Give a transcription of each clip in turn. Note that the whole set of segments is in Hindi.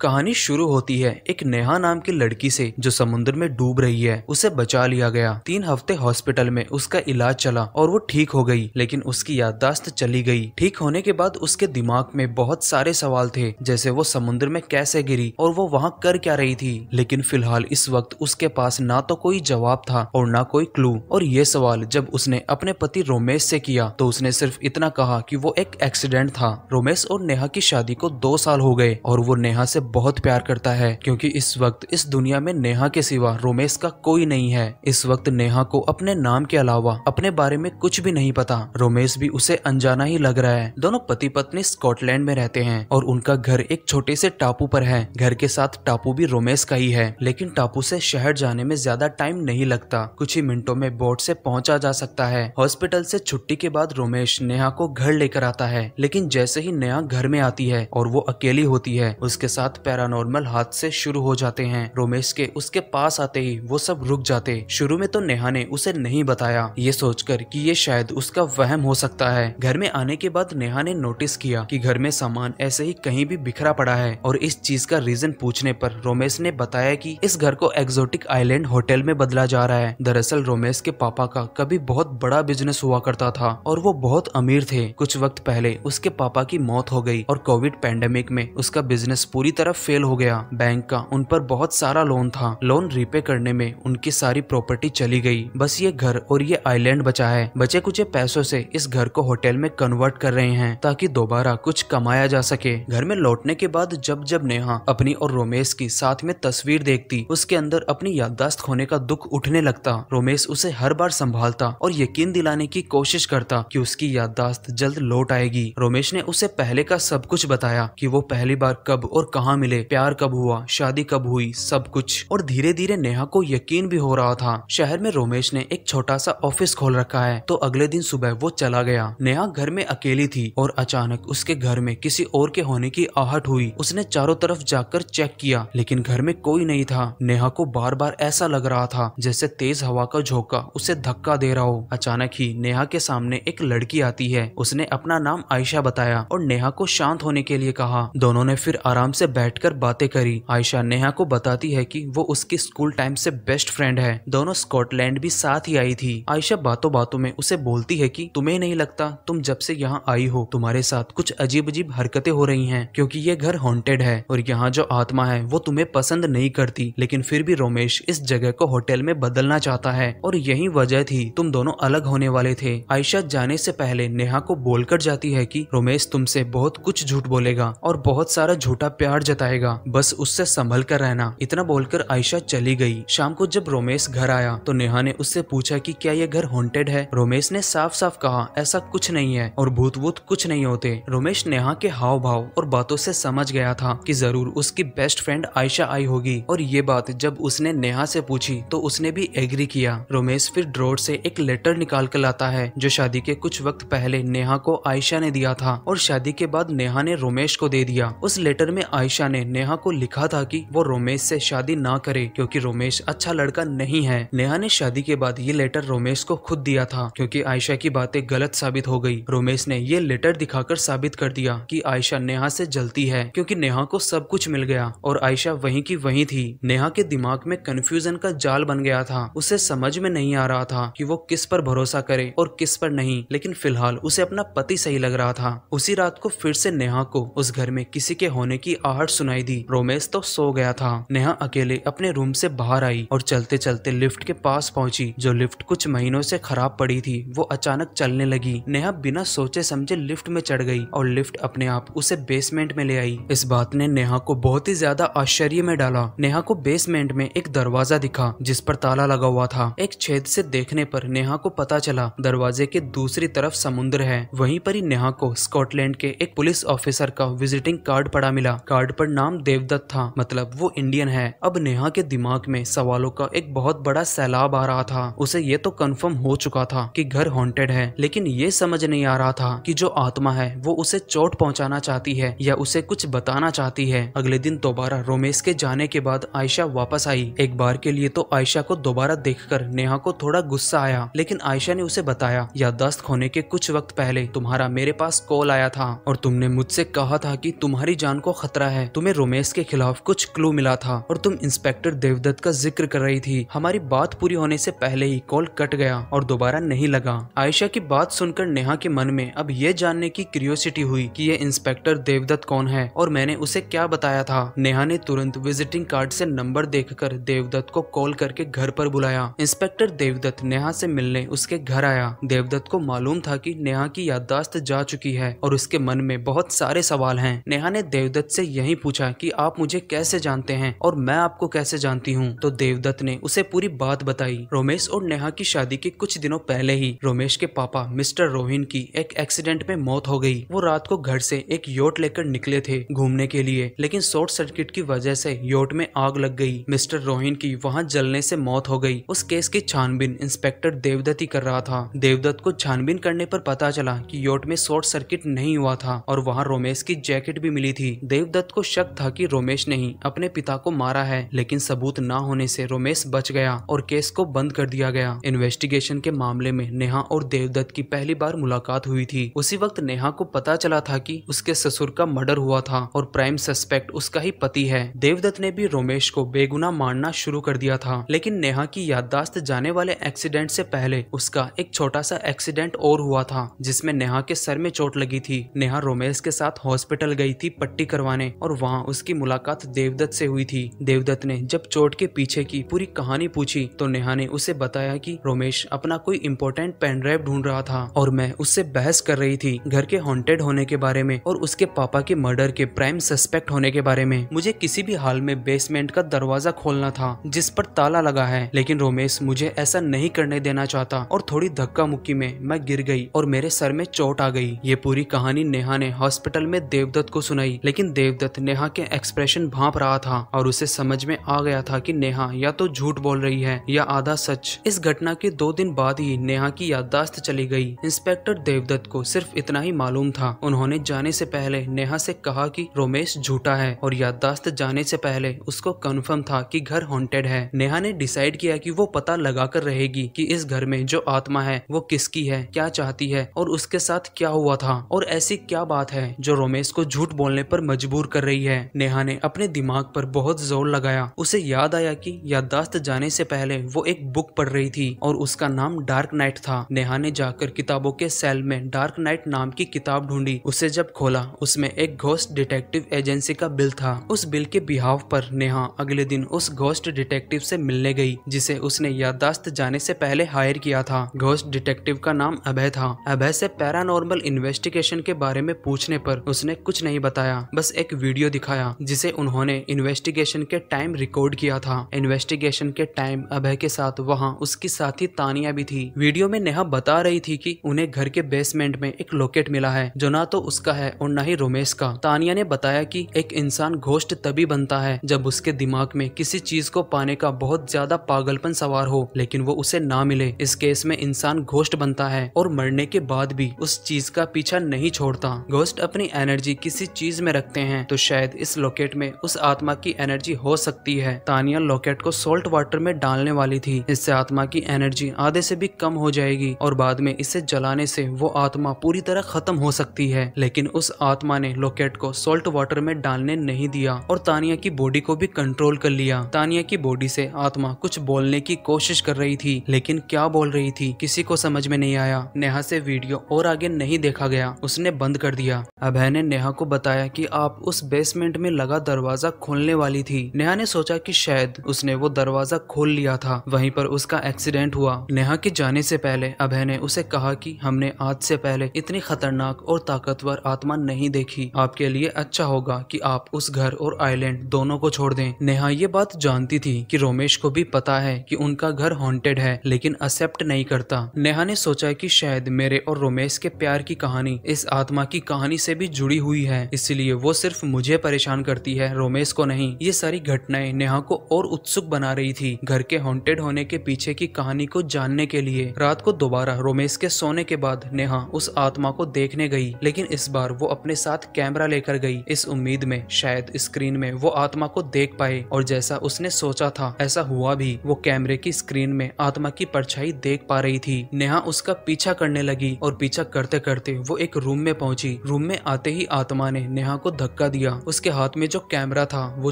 कहानी शुरू होती है एक नेहा नाम की लड़की से जो समुद्र में डूब रही है उसे बचा लिया गया तीन हफ्ते हॉस्पिटल में उसका इलाज चला और वो ठीक हो गई लेकिन उसकी याददाश्त चली गई ठीक होने के बाद उसके दिमाग में बहुत सारे सवाल थे जैसे वो समुद्र में कैसे गिरी और वो वहाँ कर क्या रही थी लेकिन फिलहाल इस वक्त उसके पास ना तो कोई जवाब था और ना कोई क्लू और ये सवाल जब उसने अपने पति रोमेश से किया तो उसने सिर्फ इतना कहा कि वो एक एक्सीडेंट था रोमेश और नेहा की शादी को दो साल हो गए और वो नेहा से बहुत प्यार करता है क्योंकि इस वक्त इस दुनिया में नेहा के सिवा रोमेश का कोई नहीं है इस वक्त नेहा को अपने नाम के अलावा अपने बारे में कुछ भी नहीं पता रोमेश भी उसे अनजाना ही लग रहा है दोनों पति पत्नी स्कॉटलैंड में रहते हैं और उनका घर एक छोटे से टापू पर है घर के साथ टापू भी रोमेश का ही है लेकिन टापू से शहर जाने में ज्यादा टाइम नहीं लगता कुछ ही मिनटों में बोट से पहुंचा जा सकता है हॉस्पिटल से छुट्टी के बाद रोमेश नेहा को घर लेकर आता है लेकिन जैसे ही नेहा घर में आती है और वो अकेली होती है उसके साथ साथ पैरानॉर्मल हादसे शुरू हो जाते हैं रोमेश के उसके पास आते ही वो सब रुक जाते शुरू में तो नेहा ने उसे नहीं बताया ये सोचकर कि ये शायद उसका वहम हो सकता है घर में आने के बाद नेहा ने नोटिस किया कि घर में सामान ऐसे ही कहीं भी बिखरा पड़ा है और इस चीज का रीजन पूछने पर रोमेश ने बताया कि इस घर को एग्जोटिक आइलैंड होटल में बदला जा रहा है दरअसल रोमेश के पापा का कभी बहुत बड़ा बिजनेस हुआ करता था और वो बहुत अमीर थे कुछ वक्त पहले उसके पापा की मौत हो गई और कोविड पैंडेमिक में उसका बिजनेस पूरी तरह तरफ फेल हो गया बैंक का उन पर बहुत सारा लोन था लोन रिपे करने में उनकी सारी प्रॉपर्टी चली गई बस ये घर और ये आइलैंड बचा है बचे कुछ पैसों से इस घर को होटल में कन्वर्ट कर रहे हैं ताकि दोबारा कुछ कमाया जा सके घर में लौटने के बाद जब जब नेहा अपनी और रोमेश की साथ में तस्वीर देखती उसके अंदर अपनी याददाश्त खोने का दुख उठने लगता रोमेश उसे हर बार संभालता और यकीन दिलाने की कोशिश करता कि उसकी याददाश्त जल्द लौट आएगी रोमेश ने उसे पहले का सब कुछ बताया कि वो पहली बार कब और कहाँ कहाँ मिले प्यार कब हुआ शादी कब हुई सब कुछ और धीरे धीरे नेहा को यकीन भी हो रहा था शहर में रोमेश ने एक छोटा सा ऑफिस खोल रखा है तो अगले दिन सुबह वो चला गया नेहा घर में अकेली थी और अचानक उसके घर में किसी और के होने की आहट हुई उसने चारों तरफ जाकर चेक किया लेकिन घर में कोई नहीं था नेहा को बार बार ऐसा लग रहा था जैसे तेज हवा का झोंका उसे धक्का दे रहा हो अचानक ही नेहा के सामने एक लड़की आती है उसने अपना नाम आयशा बताया और नेहा को शांत होने के लिए कहा दोनों ने फिर आराम से बैठ बैठकर बातें करी आयशा नेहा को बताती है कि वो उसके स्कूल टाइम से बेस्ट फ्रेंड है दोनों स्कॉटलैंड भी साथ ही आई थी आयशा बातों बातों में उसे बोलती है कि तुम्हें नहीं लगता तुम जब से यहाँ आई हो तुम्हारे साथ कुछ अजीब अजीब हरकतें हो रही हैं क्योंकि ये घर हॉन्टेड है और यहाँ जो आत्मा है वो तुम्हें पसंद नहीं करती लेकिन फिर भी रोमेश इस जगह को होटल में बदलना चाहता है और यही वजह थी तुम दोनों अलग होने वाले थे आयशा जाने से पहले नेहा को बोलकर जाती है कि रोमेश तुमसे बहुत कुछ झूठ बोलेगा और बहुत सारा झूठा प्यार जताएगा बस उससे संभल कर रहना इतना बोलकर आयशा चली गई शाम को जब रोमेश घर आया तो नेहा ने उससे पूछा कि क्या ये घर हॉन्टेड है रोमेश ने साफ साफ कहा ऐसा कुछ नहीं है और भूत वूत कुछ नहीं होते रोमेश नेहा के हाव भाव और बातों से समझ गया था कि जरूर उसकी बेस्ट फ्रेंड आयशा आई होगी और ये बात जब उसने नेहा से पूछी तो उसने भी एग्री किया रोमेश फिर ड्रोर से एक लेटर निकाल कर लाता है जो शादी के कुछ वक्त पहले नेहा को आयशा ने दिया था और शादी के बाद नेहा ने रोमेश को दे दिया उस लेटर में आयशा अनुष्का ने नेहा को लिखा था कि वो रोमेश से शादी ना करे क्योंकि रोमेश अच्छा लड़का नहीं है नेहा ने शादी के बाद ये लेटर रोमेश को खुद दिया था क्योंकि आयशा की बातें गलत साबित हो गई रोमेश ने ये लेटर दिखाकर साबित कर दिया कि आयशा नेहा से जलती है क्योंकि नेहा को सब कुछ मिल गया और आयशा वही की वही थी नेहा के दिमाग में कन्फ्यूजन का जाल बन गया था उसे समझ में नहीं आ रहा था की वो किस पर भरोसा करे और किस पर नहीं लेकिन फिलहाल उसे अपना पति सही लग रहा था उसी रात को फिर से नेहा को उस घर में किसी के होने की आहट आवाज सुनाई दी रोमेश तो सो गया था नेहा अकेले अपने रूम से बाहर आई और चलते चलते लिफ्ट के पास पहुंची जो लिफ्ट कुछ महीनों से खराब पड़ी थी वो अचानक चलने लगी नेहा बिना सोचे समझे लिफ्ट में चढ़ गई और लिफ्ट अपने आप उसे बेसमेंट में ले आई इस बात ने नेहा को बहुत ही ज्यादा आश्चर्य में डाला नेहा को बेसमेंट में एक दरवाजा दिखा जिस पर ताला लगा हुआ था एक छेद से देखने पर नेहा को पता चला दरवाजे के दूसरी तरफ समुद्र है वहीं पर ही नेहा को स्कॉटलैंड के एक पुलिस ऑफिसर का विजिटिंग कार्ड पड़ा मिला कार्ड पर नाम देवदत्त था मतलब वो इंडियन है अब नेहा के दिमाग में सवालों का एक बहुत बड़ा सैलाब आ रहा था उसे ये तो कंफर्म हो चुका था कि घर हॉन्टेड है लेकिन ये समझ नहीं आ रहा था कि जो आत्मा है वो उसे चोट पहुंचाना चाहती है या उसे कुछ बताना चाहती है अगले दिन दोबारा रोमेश के जाने के बाद आयशा वापस आई एक बार के लिए तो आयशा को दोबारा देख नेहा को थोड़ा गुस्सा आया लेकिन आयशा ने उसे बताया दस्त खोने के कुछ वक्त पहले तुम्हारा मेरे पास कॉल आया था और तुमने मुझसे कहा था की तुम्हारी जान को खतरा है है तुम्हें रोमेश के खिलाफ कुछ क्लू मिला था और तुम इंस्पेक्टर देवदत्त का जिक्र कर रही थी हमारी बात पूरी होने से पहले ही कॉल कट गया और दोबारा नहीं लगा आयशा की बात सुनकर नेहा के मन में अब ये जानने की क्यूरियोसिटी हुई कि ये इंस्पेक्टर देवदत्त कौन है और मैंने उसे क्या बताया था नेहा ने तुरंत विजिटिंग कार्ड से नंबर देखकर देवदत्त को कॉल करके घर पर बुलाया इंस्पेक्टर देवदत्त नेहा से मिलने उसके घर आया देवदत्त को मालूम था कि नेहा की याददाश्त जा चुकी है और उसके मन में बहुत सारे सवाल हैं नेहा ने देवदत्त से यही नहीं पूछा कि आप मुझे कैसे जानते हैं और मैं आपको कैसे जानती हूँ तो देवदत्त ने उसे पूरी बात बताई रोमेश और नेहा की शादी के कुछ दिनों पहले ही रोमेश के पापा मिस्टर रोहिन की एक एक्सीडेंट में मौत हो गई वो रात को घर से एक योट लेकर निकले थे घूमने के लिए लेकिन शॉर्ट सर्किट की वजह से योट में आग लग गई मिस्टर रोहिन की वहाँ जलने से मौत हो गई उस केस की छानबीन इंस्पेक्टर देवदत्त ही कर रहा था देवदत्त को छानबीन करने पर पता चला कि योट में शॉर्ट सर्किट नहीं हुआ था और वहाँ रोमेश की जैकेट भी मिली थी देवदत्त को शक था कि रोमेश ने ही अपने पिता को मारा है लेकिन सबूत न होने से रोमेश बच गया और केस को बंद कर दिया गया इन्वेस्टिगेशन के मामले में नेहा और देवदत्त की पहली बार मुलाकात हुई थी उसी वक्त नेहा को पता चला था कि उसके ससुर का मर्डर हुआ था और प्राइम सस्पेक्ट उसका ही पति है देवदत्त ने भी रोमेश को बेगुना मारना शुरू कर दिया था लेकिन नेहा की याददाश्त जाने वाले एक्सीडेंट से पहले उसका एक छोटा सा एक्सीडेंट और हुआ था जिसमें नेहा के सर में चोट लगी थी नेहा रोमेश के साथ हॉस्पिटल गई थी पट्टी करवाने और वहाँ उसकी मुलाकात देवदत्त से हुई थी देवदत्त ने जब चोट के पीछे की पूरी कहानी पूछी तो नेहा ने उसे बताया कि रोमेश अपना कोई इम्पोर्टेंट पेन ड्राइव ढूंढ रहा था और मैं उससे बहस कर रही थी घर के हॉन्टेड होने के बारे में और उसके पापा के मर्डर के प्राइम सस्पेक्ट होने के बारे में मुझे किसी भी हाल में बेसमेंट का दरवाजा खोलना था जिस पर ताला लगा है लेकिन रोमेश मुझे ऐसा नहीं करने देना चाहता और थोड़ी धक्का मुक्की में मैं गिर गई और मेरे सर में चोट आ गई ये पूरी कहानी नेहा ने हॉस्पिटल में देवदत्त को सुनाई लेकिन देवदत्त नेहा के एक्सप्रेशन भाप रहा था और उसे समझ में आ गया था कि नेहा या तो झूठ बोल रही है या आधा सच इस घटना के दो दिन बाद ही नेहा की याददाश्त चली गई इंस्पेक्टर देवदत्त को सिर्फ इतना ही मालूम था उन्होंने जाने से पहले नेहा से कहा कि रोमेश झूठा है और याददाश्त जाने से पहले उसको कन्फर्म था कि घर हॉन्टेड है नेहा ने डिसाइड किया कि वो पता लगा कर रहेगी कि इस घर में जो आत्मा है वो किसकी है क्या चाहती है और उसके साथ क्या हुआ था और ऐसी क्या बात है जो रोमेश को झूठ बोलने पर मजबूर कर रही रही है नेहा ने अपने दिमाग पर बहुत जोर लगाया उसे याद आया कि याददाश्त जाने से पहले वो एक बुक पढ़ रही थी और उसका नाम डार्क नाइट था नेहा ने जाकर किताबों के सेल में डार्क नाइट नाम की किताब ढूंढी उसे जब खोला उसमें एक घोस्ट डिटेक्टिव एजेंसी का बिल था उस बिल के बिहाव पर नेहा अगले दिन उस घोस्ट डिटेक्टिव से मिलने गई जिसे उसने याददाश्त जाने से पहले हायर किया था घोस्ट डिटेक्टिव का नाम अभय था अभय से पैरानॉर्मल इन्वेस्टिगेशन के बारे में पूछने पर उसने कुछ नहीं बताया बस एक वीडियो वीडियो दिखाया जिसे उन्होंने इन्वेस्टिगेशन के टाइम रिकॉर्ड किया था इन्वेस्टिगेशन के टाइम अभय के साथ वहाँ उसकी साथी तानिया भी थी वीडियो में नेहा बता रही थी की उन्हें घर के बेसमेंट में एक लोकेट मिला है जो ना तो उसका है और न ही रोमेश का तानिया ने बताया की एक इंसान घोष्ट तभी बनता है जब उसके दिमाग में किसी चीज को पाने का बहुत ज्यादा पागलपन सवार हो लेकिन वो उसे ना मिले इस केस में इंसान घोष्ट बनता है और मरने के बाद भी उस चीज का पीछा नहीं छोड़ता घोष्ट अपनी एनर्जी किसी चीज में रखते हैं तो शायद इस लॉकेट में उस आत्मा की एनर्जी हो सकती है तानिया लॉकेट को सोल्ट वाटर में डालने वाली थी इससे आत्मा की एनर्जी आधे से भी कम हो जाएगी और बाद में इसे जलाने से वो आत्मा पूरी तरह खत्म हो सकती है लेकिन उस आत्मा ने लॉकेट को सोल्ट वाटर में डालने नहीं दिया और तानिया की बॉडी को भी कंट्रोल कर लिया तानिया की बॉडी से आत्मा कुछ बोलने की कोशिश कर रही थी लेकिन क्या बोल रही थी किसी को समझ में नहीं आया नेहा से वीडियो और आगे नहीं देखा गया उसने बंद कर दिया अभय ने नेहा को बताया कि आप उस बेसमेंट में लगा दरवाजा खोलने वाली थी नेहा ने सोचा कि शायद उसने वो दरवाजा खोल लिया था वहीं पर उसका एक्सीडेंट हुआ नेहा के जाने से पहले अभय ने उसे कहा कि हमने आज से पहले इतनी खतरनाक और ताकतवर आत्मा नहीं देखी आपके लिए अच्छा होगा कि आप उस घर और आइलैंड दोनों को छोड़ दें नेहा ये बात जानती थी कि रोमेश को भी पता है कि उनका घर हॉन्टेड है लेकिन एक्सेप्ट नहीं करता नेहा ने सोचा कि शायद मेरे और रोमेश के प्यार की कहानी इस आत्मा की कहानी से भी जुड़ी हुई है इसलिए वो सिर्फ मुझे मुझे परेशान करती है रोमेश को नहीं ये सारी घटनाएं नेहा को और उत्सुक बना रही थी घर के हॉन्टेड होने के पीछे की कहानी को जानने के लिए रात को दोबारा रोमेश के सोने के बाद नेहा उस आत्मा को देखने गई लेकिन इस बार वो अपने साथ कैमरा लेकर गई इस उम्मीद में शायद स्क्रीन में वो आत्मा को देख पाए और जैसा उसने सोचा था ऐसा हुआ भी वो कैमरे की स्क्रीन में आत्मा की परछाई देख पा रही थी नेहा उसका पीछा करने लगी और पीछा करते करते वो एक रूम में पहुंची रूम में आते ही आत्मा ने नेहा को धक्का दिया गया उसके हाथ में जो कैमरा था वो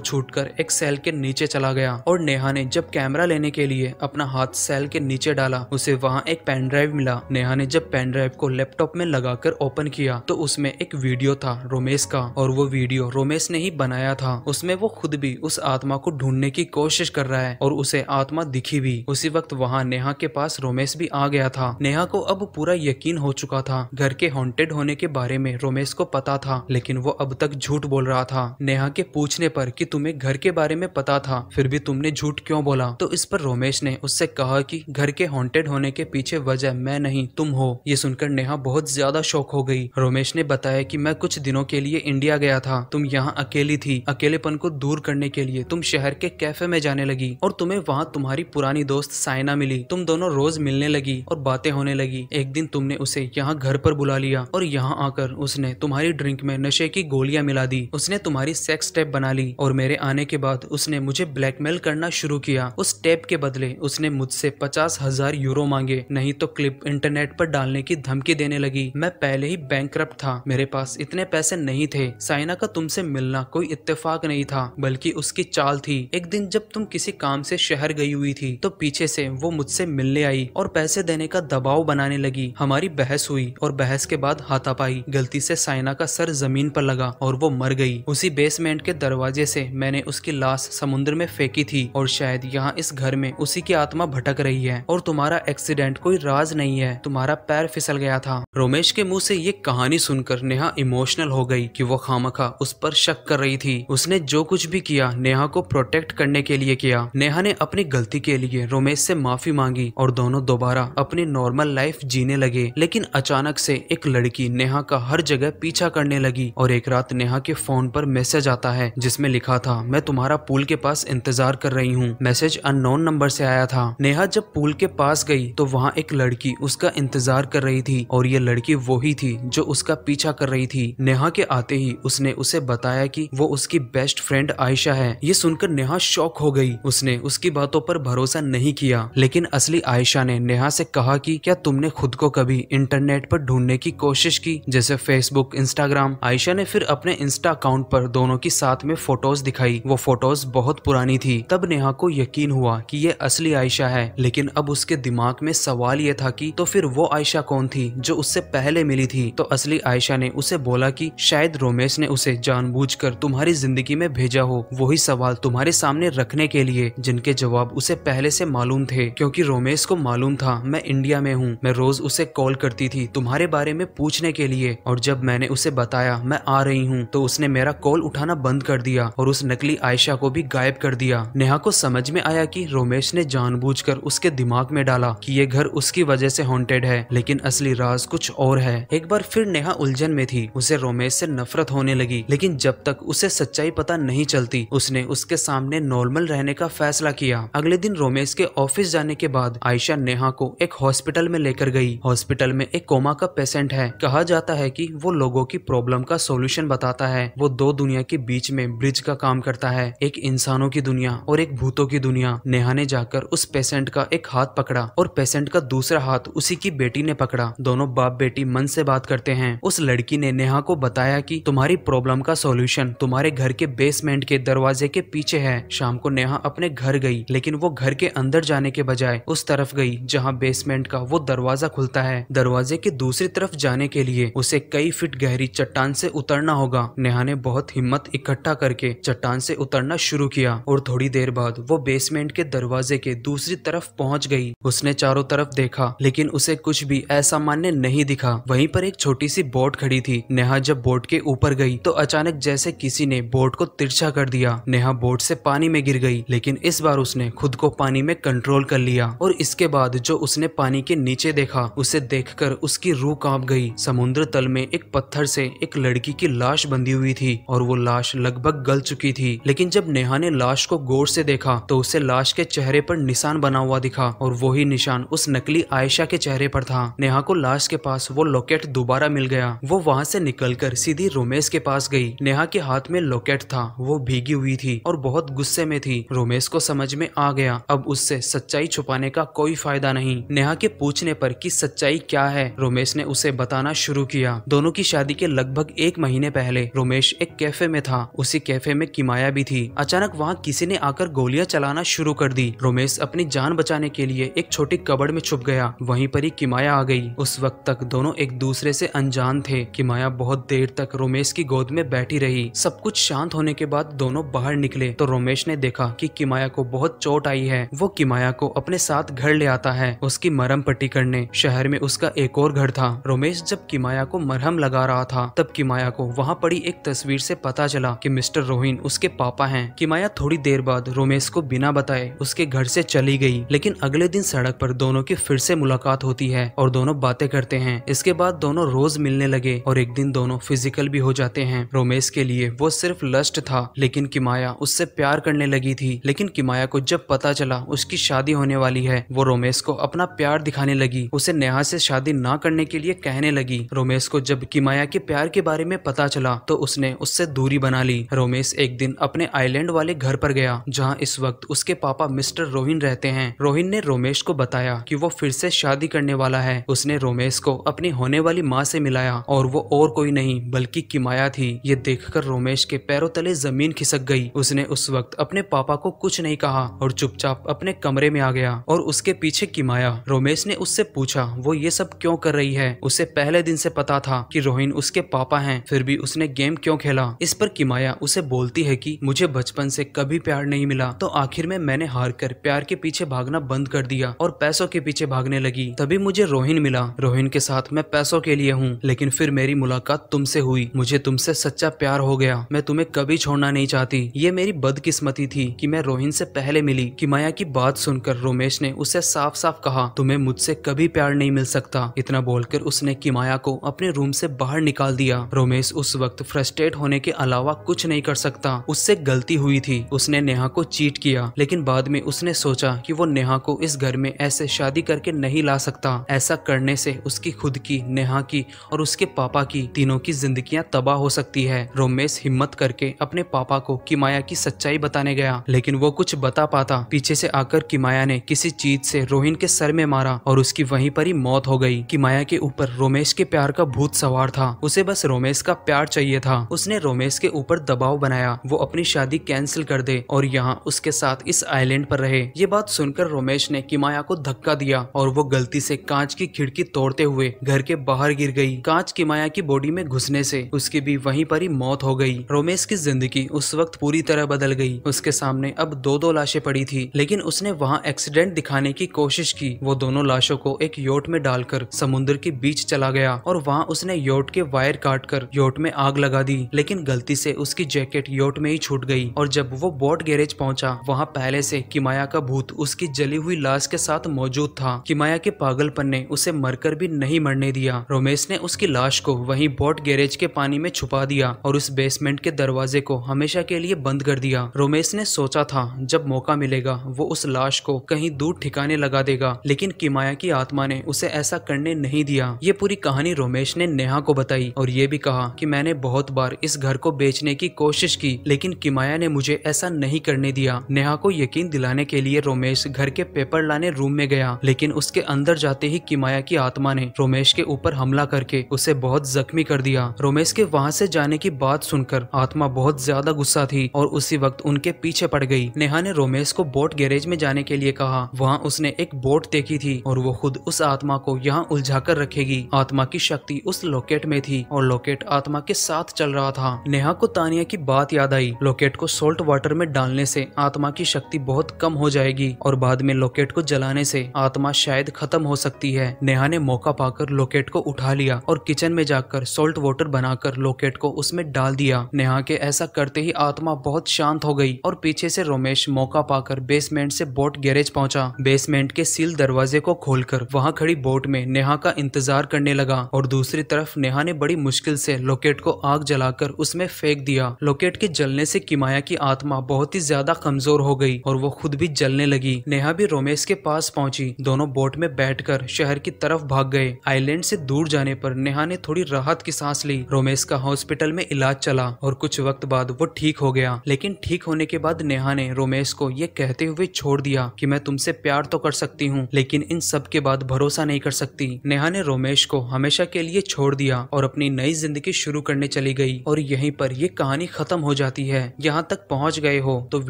छूटकर एक सेल के नीचे चला गया और नेहा ने जब कैमरा लेने के लिए अपना हाथ सेल के नीचे डाला उसे वहाँ एक पेन ड्राइव मिला नेहा ने जब पेन ड्राइव को लैपटॉप में लगाकर ओपन किया तो उसमें एक वीडियो था रोमेश का और वो वीडियो रोमेश ने ही बनाया था उसमें वो खुद भी उस आत्मा को ढूंढने की कोशिश कर रहा है और उसे आत्मा दिखी भी उसी वक्त वहाँ नेहा के पास रोमेश भी आ गया था नेहा को अब पूरा यकीन हो चुका था घर के हॉन्टेड होने के बारे में रोमेश को पता था लेकिन वो अब तक झूठ बोल रहा रहा था नेहा के पूछने पर कि तुम्हें घर के बारे में पता था फिर भी तुमने झूठ क्यों बोला तो इस पर रोमेश ने उससे कहा कि घर के हॉन्टेड होने के पीछे वजह मैं नहीं तुम हो ये सुनकर नेहा बहुत ज्यादा शौक हो गई रोमेश ने बताया कि मैं कुछ दिनों के लिए इंडिया गया था तुम यहाँ अकेली थी अकेलेपन को दूर करने के लिए तुम शहर के कैफे में जाने लगी और तुम्हें वहाँ तुम्हारी पुरानी दोस्त साइना मिली तुम दोनों रोज मिलने लगी और बातें होने लगी एक दिन तुमने उसे यहाँ घर पर बुला लिया और यहाँ आकर उसने तुम्हारी ड्रिंक में नशे की गोलियां मिला दी उस उसने तुम्हारी सेक्स टेप बना ली और मेरे आने के बाद उसने मुझे ब्लैकमेल करना शुरू किया उस टेप के बदले उसने मुझसे पचास हजार यूरो मांगे नहीं तो क्लिप इंटरनेट पर डालने की धमकी देने लगी मैं पहले ही बैंक था मेरे पास इतने पैसे नहीं थे साइना का तुमसे मिलना कोई इत्तेफाक नहीं था बल्कि उसकी चाल थी एक दिन जब तुम किसी काम से शहर गई हुई थी तो पीछे से वो मुझसे मिलने आई और पैसे देने का दबाव बनाने लगी हमारी बहस हुई और बहस के बाद हाथापाई गलती से साइना का सर जमीन पर लगा और वो मर गई गई उसी बेसमेंट के दरवाजे से मैंने उसकी लाश समुद्र में फेंकी थी और शायद यहाँ इस घर में उसी की आत्मा भटक रही है और तुम्हारा एक्सीडेंट कोई राज नहीं है तुम्हारा पैर फिसल गया था रोमेश के मुंह से ये कहानी सुनकर नेहा इमोशनल हो गई कि वो खामखा उस पर शक कर रही थी उसने जो कुछ भी किया नेहा को प्रोटेक्ट करने के लिए किया नेहा ने अपनी गलती के लिए रोमेश से माफी मांगी और दोनों दोबारा अपनी नॉर्मल लाइफ जीने लगे लेकिन अचानक से एक लड़की नेहा का हर जगह पीछा करने लगी और एक रात नेहा के फोन फ़ोन पर मैसेज आता है जिसमें लिखा था मैं तुम्हारा पुल के पास इंतजार कर रही हूँ मैसेज अननोन नंबर से आया था नेहा जब पुल के पास गई तो वहाँ एक लड़की उसका इंतजार कर रही थी और ये लड़की वो ही थी जो उसका पीछा कर रही थी नेहा के आते ही उसने उसे बताया की वो उसकी बेस्ट फ्रेंड आयशा है ये सुनकर नेहा शौक हो गई उसने उसकी बातों पर भरोसा नहीं किया लेकिन असली आयशा ने नेहा से कहा कि क्या तुमने खुद को कभी इंटरनेट पर ढूंढने की कोशिश की जैसे फेसबुक इंस्टाग्राम आयशा ने फिर अपने इंस्टा अकाउंट पर दोनों की साथ में फोटोज दिखाई वो फोटोज बहुत पुरानी थी तब नेहा को यकीन हुआ कि ये असली आयशा है लेकिन अब उसके दिमाग में सवाल ये था कि तो फिर वो आयशा कौन थी जो उससे पहले मिली थी तो असली आयशा ने उसे बोला कि शायद रोमेश ने उसे जानबूझकर तुम्हारी जिंदगी में भेजा हो वही सवाल तुम्हारे सामने रखने के लिए जिनके जवाब उसे पहले से मालूम थे क्योंकि रोमेश को मालूम था मैं इंडिया में हूँ मैं रोज उसे कॉल करती थी तुम्हारे बारे में पूछने के लिए और जब मैंने उसे बताया मैं आ रही हूँ तो उसने मेरा कॉल उठाना बंद कर दिया और उस नकली आयशा को भी गायब कर दिया नेहा को समझ में आया कि रोमेश ने जानबूझकर उसके दिमाग में डाला कि ये घर उसकी वजह से हॉन्टेड है लेकिन असली राज कुछ और है एक बार फिर नेहा उलझन में थी उसे रोमेश से नफरत होने लगी लेकिन जब तक उसे सच्चाई पता नहीं चलती उसने उसके सामने नॉर्मल रहने का फैसला किया अगले दिन रोमेश के ऑफिस जाने के बाद आयशा नेहा को एक हॉस्पिटल में लेकर गई हॉस्पिटल में एक कोमा का पेशेंट है कहा जाता है कि वो लोगों की प्रॉब्लम का सॉल्यूशन बताता है वो वो दो दुनिया के बीच में ब्रिज का काम करता है एक इंसानों की दुनिया और एक भूतों की दुनिया नेहा ने जाकर उस पेशेंट का एक हाथ पकड़ा और पेशेंट का दूसरा हाथ उसी की बेटी ने पकड़ा दोनों बाप बेटी मन से बात करते हैं उस लड़की ने नेहा को बताया कि तुम्हारी प्रॉब्लम का सॉल्यूशन तुम्हारे घर के बेसमेंट के दरवाजे के पीछे है शाम को नेहा अपने घर गई लेकिन वो घर के अंदर जाने के बजाय उस तरफ गई जहाँ बेसमेंट का वो दरवाजा खुलता है दरवाजे के दूसरी तरफ जाने के लिए उसे कई फीट गहरी चट्टान से उतरना होगा नेहा ने ने बहुत हिम्मत इकट्ठा करके चट्टान से उतरना शुरू किया और थोड़ी देर बाद वो बेसमेंट के दरवाजे के दूसरी तरफ पहुंच गई उसने चारों तरफ देखा लेकिन उसे कुछ भी असामान्य नहीं दिखा वहीं पर एक छोटी सी बोट खड़ी थी नेहा जब बोट के ऊपर गई तो अचानक जैसे किसी ने बोट को तिरछा कर दिया नेहा बोट से पानी में गिर गई लेकिन इस बार उसने खुद को पानी में कंट्रोल कर लिया और इसके बाद जो उसने पानी के नीचे देखा उसे देखकर उसकी रूह कांप गई समुद्र तल में एक पत्थर से एक लड़की की लाश बंधी हुई थी थी और वो लाश लगभग गल चुकी थी लेकिन जब नेहा ने लाश को गौर से देखा तो उसे लाश के चेहरे पर निशान बना हुआ दिखा और वही निशान उस नकली आयशा के चेहरे पर था नेहा को लाश के पास वो लॉकेट दोबारा मिल गया वो वहाँ से निकल सीधी रोमेश के पास गई नेहा के हाथ में लॉकेट था वो भीगी हुई थी और बहुत गुस्से में थी रोमेश को समझ में आ गया अब उससे सच्चाई छुपाने का कोई फायदा नहीं नेहा के पूछने पर कि सच्चाई क्या है रोमेश ने उसे बताना शुरू किया दोनों की शादी के लगभग एक महीने पहले रोमेश एक कैफे में था उसी कैफे में किमाया भी थी अचानक वहाँ किसी ने आकर गोलियां चलाना शुरू कर दी रोमेश अपनी जान बचाने के लिए एक छोटी कबड़ में छुप गया वहीं पर ही किमाया आ गई उस वक्त तक दोनों एक दूसरे से अनजान थे किमाया बहुत देर तक रोमेश की गोद में बैठी रही सब कुछ शांत होने के बाद दोनों बाहर निकले तो रोमेश ने देखा कि किमाया को बहुत चोट आई है वो किमाया को अपने साथ घर ले आता है उसकी मरम पट्टी करने शहर में उसका एक और घर था रोमेश जब किमाया को मरहम लगा रहा था तब किमाया को वहाँ पड़ी एक तस्वीर तस्वीर से पता चला कि मिस्टर रोहिन उसके पापा हैं माया थोड़ी देर बाद रोमेश को बिना बताए उसके घर से चली गई लेकिन अगले दिन सड़क पर दोनों की फिर से मुलाकात होती है और दोनों बातें करते हैं इसके बाद दोनों रोज मिलने लगे और एक दिन दोनों फिजिकल भी हो जाते हैं रोमेश के लिए वो सिर्फ लस्ट था लेकिन किमाया उससे प्यार करने लगी थी लेकिन किमाया को जब पता चला उसकी शादी होने वाली है वो रोमेश को अपना प्यार दिखाने लगी उसे नेहा से शादी ना करने के लिए कहने लगी रोमेश को जब किमाया के प्यार के बारे में पता चला तो उसने उससे दूरी बना ली रोमेश एक दिन अपने आइलैंड वाले घर पर गया जहाँ इस वक्त उसके पापा मिस्टर रोहिन रहते हैं रोहिन ने रोमेश को बताया कि वो फिर से शादी करने वाला है उसने रोमेश को अपनी होने वाली माँ से मिलाया और वो और कोई नहीं बल्कि किमाया थी ये देखकर रोमेश के पैरों तले जमीन खिसक गई उसने उस वक्त अपने पापा को कुछ नहीं कहा और चुपचाप अपने कमरे में आ गया और उसके पीछे किमाया रोमेश ने उससे पूछा वो ये सब क्यों कर रही है उसे पहले दिन से पता था कि रोहिन उसके पापा हैं फिर भी उसने गेम क्यों क्यों खेला इस पर किमाया उसे बोलती है कि मुझे बचपन से कभी प्यार नहीं मिला तो आखिर में मैंने हार कर प्यार के पीछे भागना बंद कर दिया और पैसों के पीछे भागने लगी तभी मुझे रोहिन मिला रोहिन के साथ मैं पैसों के लिए हूँ लेकिन फिर मेरी मुलाकात तुमसे हुई मुझे तुमसे सच्चा प्यार हो गया मैं तुम्हें कभी छोड़ना नहीं चाहती ये मेरी बदकिस्मती थी कि मैं रोहिन से पहले मिली किमाया की बात सुनकर रोमेश ने उसे साफ साफ कहा तुम्हें मुझसे कभी प्यार नहीं मिल सकता इतना बोलकर उसने किमाया को अपने रूम से बाहर निकाल दिया रोमेश उस वक्त फ्रस्ट्रेट फ्रस्ट्रेट होने के अलावा कुछ नहीं कर सकता उससे गलती हुई थी उसने नेहा को चीट किया लेकिन बाद में उसने सोचा कि वो नेहा को इस घर में ऐसे शादी करके नहीं ला सकता ऐसा करने से उसकी खुद की नेहा की और उसके पापा की तीनों की जिंदगियां तबाह हो सकती है रोमेश हिम्मत करके अपने पापा को किमाया की सच्चाई बताने गया लेकिन वो कुछ बता पाता पीछे से आकर किमाया ने किसी चीज से रोहिन के सर में मारा और उसकी वहीं पर ही मौत हो गई किमाया के ऊपर रोमेश के प्यार का भूत सवार था उसे बस रोमेश का प्यार चाहिए था उसने रोमेश के ऊपर दबाव बनाया वो अपनी शादी कैंसिल कर दे और यहाँ उसके साथ इस आइलैंड पर रहे ये बात सुनकर रोमेश ने किमाया को धक्का दिया और वो गलती से कांच की खिड़की तोड़ते हुए घर के बाहर गिर गई कांच किमाया की बॉडी में घुसने से उसकी भी वहीं पर ही मौत हो गई रोमेश की जिंदगी उस वक्त पूरी तरह बदल गई उसके सामने अब दो दो लाशें पड़ी थी लेकिन उसने वहाँ एक्सीडेंट दिखाने की कोशिश की वो दोनों लाशों को एक योट में डालकर समुद्र के बीच चला गया और वहाँ उसने योट के वायर काट कर योट में आग लगा दी गई लेकिन गलती से उसकी जैकेट योट में ही छूट गई और जब वो बोट गैरेज पहुंचा वहां पहले से किमाया का भूत उसकी जली हुई लाश के साथ मौजूद था किमाया के पागलपन ने उसे मरकर भी नहीं मरने दिया रोमेश ने उसकी लाश को वहीं बोट गैरेज के पानी में छुपा दिया और उस बेसमेंट के दरवाजे को हमेशा के लिए बंद कर दिया रोमेश ने सोचा था जब मौका मिलेगा वो उस लाश को कहीं दूर ठिकाने लगा देगा लेकिन किमाया की आत्मा ने उसे ऐसा करने नहीं दिया ये पूरी कहानी रोमेश ने नेहा को बताई और ये भी कहा कि मैंने बहुत बार इस घर को बेचने की कोशिश की लेकिन किमाया ने मुझे ऐसा नहीं करने दिया नेहा को यकीन दिलाने के लिए रोमेश घर के पेपर लाने रूम में गया लेकिन उसके अंदर जाते ही किमाया की आत्मा ने रोमेश के ऊपर हमला करके उसे बहुत जख्मी कर दिया रोमेश के वहाँ से जाने की बात सुनकर आत्मा बहुत ज्यादा गुस्सा थी और उसी वक्त उनके पीछे पड़ गई नेहा ने रोमेश को बोट गैरेज में जाने के लिए कहा वहाँ उसने एक बोट देखी थी और वो खुद उस आत्मा को यहाँ उलझा कर रखेगी आत्मा की शक्ति उस लोकेट में थी और लोकेट आत्मा के साथ चल रहा रहा था नेहा को तानिया की बात याद आई लोकेट को सोल्ट वाटर में डालने से आत्मा की शक्ति बहुत कम हो जाएगी और बाद में लोकेट को जलाने से आत्मा शायद खत्म हो सकती है नेहा ने मौका पाकर लोकेट को उठा लिया और किचन में जाकर सोल्ट वाटर बनाकर लोकेट को उसमें डाल दिया नेहा के ऐसा करते ही आत्मा बहुत शांत हो गई और पीछे से रोमेश मौका पाकर बेसमेंट से बोट गैरेज पहुंचा बेसमेंट के सील दरवाजे को खोलकर वहां खड़ी बोट में नेहा का इंतजार करने लगा और दूसरी तरफ नेहा ने बड़ी मुश्किल से लोकेट को आग जला जलाकर उसमें फेंक दिया लोकेट के जलने से किमाया की आत्मा बहुत ही ज्यादा कमजोर हो गई और वो खुद भी जलने लगी नेहा भी रोमेश के पास पहुंची दोनों बोट में बैठकर शहर की तरफ भाग गए आइलैंड से दूर जाने पर नेहा ने थोड़ी राहत की सांस ली रोमेश का हॉस्पिटल में इलाज चला और कुछ वक्त बाद वो ठीक हो गया लेकिन ठीक होने के बाद नेहा ने रोमेश को ये कहते हुए छोड़ दिया की मैं तुमसे प्यार तो कर सकती हूँ लेकिन इन सब के बाद भरोसा नहीं कर सकती नेहा ने रोमेश को हमेशा के लिए छोड़ दिया और अपनी नई जिंदगी शुरू करने चली गई और यहीं पर ये कहानी खत्म हो जाती है यहाँ तक पहुँच गए हो तो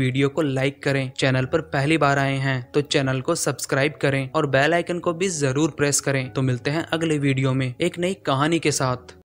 वीडियो को लाइक करें चैनल पर पहली बार आए हैं तो चैनल को सब्सक्राइब करें और बेल आइकन को भी जरूर प्रेस करें तो मिलते हैं अगले वीडियो में एक नई कहानी के साथ